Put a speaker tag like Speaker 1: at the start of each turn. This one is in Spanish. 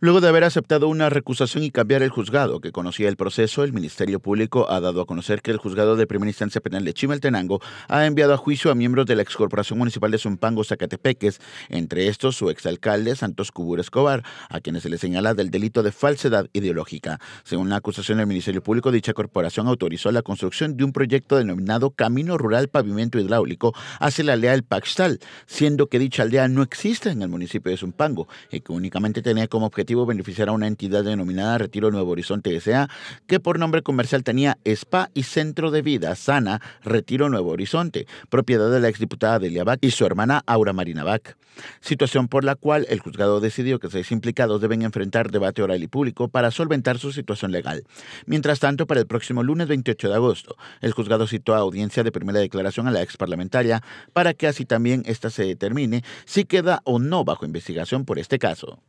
Speaker 1: Luego de haber aceptado una recusación y cambiar el juzgado que conocía el proceso, el Ministerio Público ha dado a conocer que el juzgado de primera instancia penal de Chimaltenango ha enviado a juicio a miembros de la excorporación municipal de Zumpango, Zacatepeques, entre estos su exalcalde Santos Cubur Escobar, a quienes se le señala del delito de falsedad ideológica. Según la acusación del Ministerio Público, dicha corporación autorizó la construcción de un proyecto denominado Camino Rural Pavimento Hidráulico hacia la aldea del Paxtal, siendo que dicha aldea no existe en el municipio de Zumpango y que únicamente tenía como objetivo beneficiará a una entidad denominada Retiro Nuevo Horizonte S.A., que por nombre comercial tenía Spa y Centro de Vida Sana Retiro Nuevo Horizonte, propiedad de la exdiputada Delia Bach y su hermana Aura Marina Situación por la cual el juzgado decidió que seis implicados deben enfrentar debate oral y público para solventar su situación legal. Mientras tanto, para el próximo lunes 28 de agosto, el juzgado citó a audiencia de primera declaración a la ex parlamentaria para que así también ésta se determine si queda o no bajo investigación por este caso.